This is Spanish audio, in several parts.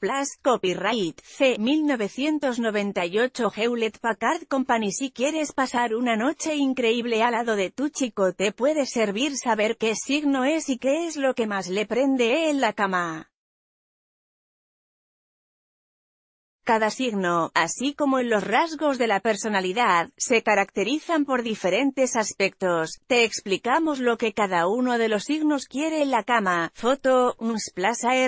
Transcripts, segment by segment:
Plus, copyright C. 1998 Hewlett Packard Company Si quieres pasar una noche increíble al lado de tu chico te puede servir saber qué signo es y qué es lo que más le prende en la cama. Cada signo, así como en los rasgos de la personalidad, se caracterizan por diferentes aspectos. Te explicamos lo que cada uno de los signos quiere en la cama. Foto, uns plaza e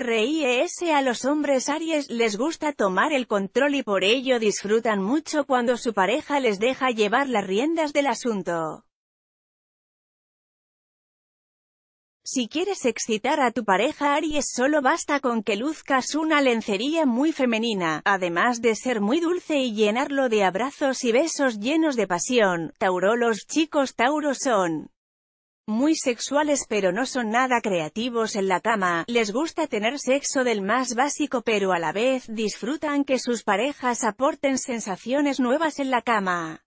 A los hombres Aries les gusta tomar el control y por ello disfrutan mucho cuando su pareja les deja llevar las riendas del asunto. Si quieres excitar a tu pareja Aries solo basta con que luzcas una lencería muy femenina, además de ser muy dulce y llenarlo de abrazos y besos llenos de pasión. Tauro Los chicos Tauro son muy sexuales pero no son nada creativos en la cama, les gusta tener sexo del más básico pero a la vez disfrutan que sus parejas aporten sensaciones nuevas en la cama.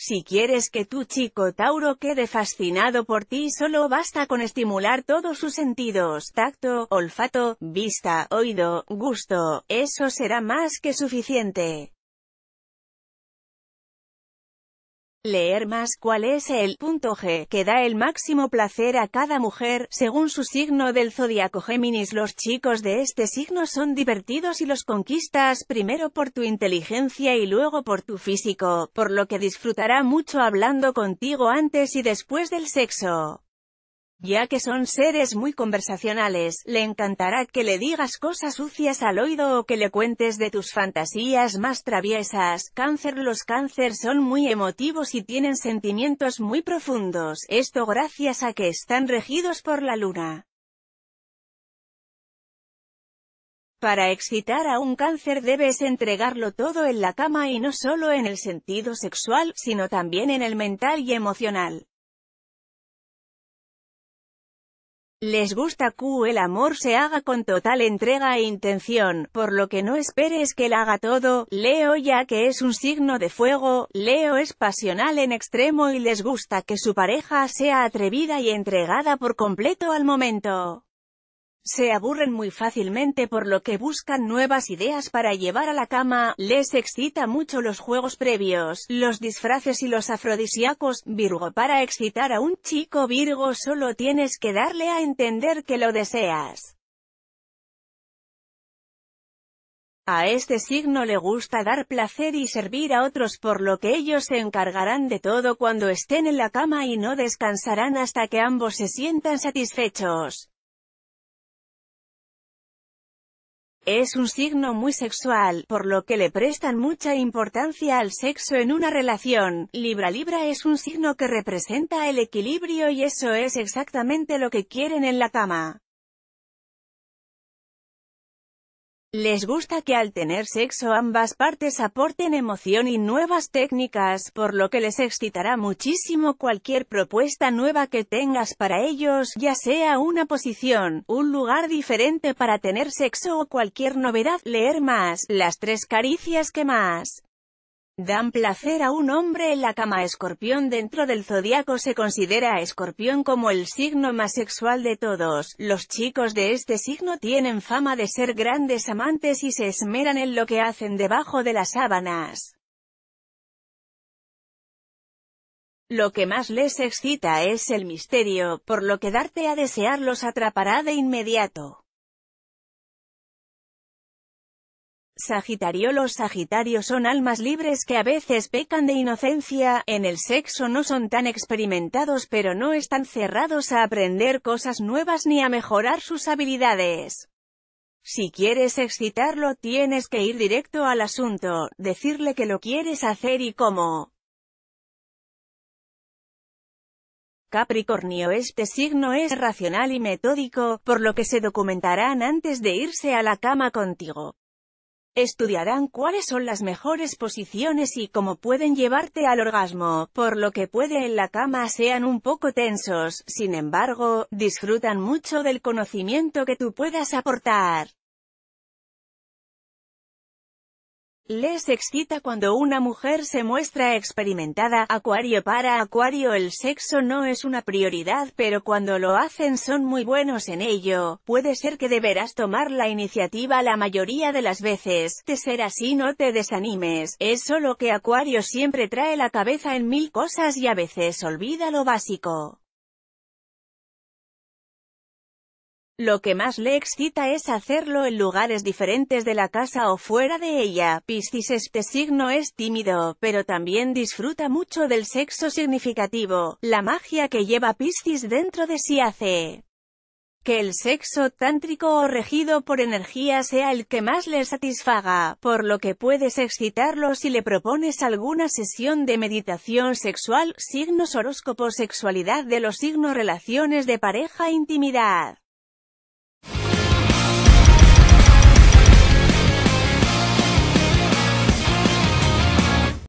Si quieres que tu chico Tauro quede fascinado por ti solo basta con estimular todos sus sentidos, tacto, olfato, vista, oído, gusto, eso será más que suficiente. Leer más cuál es el punto G que da el máximo placer a cada mujer, según su signo del zodiaco Géminis. Los chicos de este signo son divertidos y los conquistas primero por tu inteligencia y luego por tu físico, por lo que disfrutará mucho hablando contigo antes y después del sexo. Ya que son seres muy conversacionales, le encantará que le digas cosas sucias al oído o que le cuentes de tus fantasías más traviesas. Cáncer Los cáncer son muy emotivos y tienen sentimientos muy profundos, esto gracias a que están regidos por la luna. Para excitar a un cáncer debes entregarlo todo en la cama y no solo en el sentido sexual, sino también en el mental y emocional. Les gusta que el amor se haga con total entrega e intención, por lo que no esperes que él haga todo, Leo ya que es un signo de fuego, Leo es pasional en extremo y les gusta que su pareja sea atrevida y entregada por completo al momento se aburren muy fácilmente por lo que buscan nuevas ideas para llevar a la cama, les excita mucho los juegos previos, los disfraces y los afrodisíacos, Virgo para excitar a un chico Virgo solo tienes que darle a entender que lo deseas. A este signo le gusta dar placer y servir a otros por lo que ellos se encargarán de todo cuando estén en la cama y no descansarán hasta que ambos se sientan satisfechos. Es un signo muy sexual, por lo que le prestan mucha importancia al sexo en una relación. Libra Libra es un signo que representa el equilibrio y eso es exactamente lo que quieren en la cama. Les gusta que al tener sexo ambas partes aporten emoción y nuevas técnicas, por lo que les excitará muchísimo cualquier propuesta nueva que tengas para ellos, ya sea una posición, un lugar diferente para tener sexo o cualquier novedad, leer más, las tres caricias que más dan placer a un hombre en la cama. Escorpión dentro del zodiaco se considera a Escorpión como el signo más sexual de todos. Los chicos de este signo tienen fama de ser grandes amantes y se esmeran en lo que hacen debajo de las sábanas. Lo que más les excita es el misterio, por lo que darte a desearlos atrapará de inmediato. Sagitario Los Sagitarios son almas libres que a veces pecan de inocencia, en el sexo no son tan experimentados pero no están cerrados a aprender cosas nuevas ni a mejorar sus habilidades. Si quieres excitarlo tienes que ir directo al asunto, decirle que lo quieres hacer y cómo. Capricornio Este signo es racional y metódico, por lo que se documentarán antes de irse a la cama contigo. Estudiarán cuáles son las mejores posiciones y cómo pueden llevarte al orgasmo, por lo que puede en la cama sean un poco tensos, sin embargo, disfrutan mucho del conocimiento que tú puedas aportar. Les excita cuando una mujer se muestra experimentada. Acuario para Acuario el sexo no es una prioridad pero cuando lo hacen son muy buenos en ello. Puede ser que deberás tomar la iniciativa la mayoría de las veces. De ser así no te desanimes. Es solo que Acuario siempre trae la cabeza en mil cosas y a veces olvida lo básico. Lo que más le excita es hacerlo en lugares diferentes de la casa o fuera de ella. Piscis este signo es tímido, pero también disfruta mucho del sexo significativo. La magia que lleva Piscis dentro de sí hace que el sexo tántrico o regido por energía sea el que más le satisfaga, por lo que puedes excitarlo si le propones alguna sesión de meditación sexual, signos horóscopo sexualidad de los signos relaciones de pareja intimidad.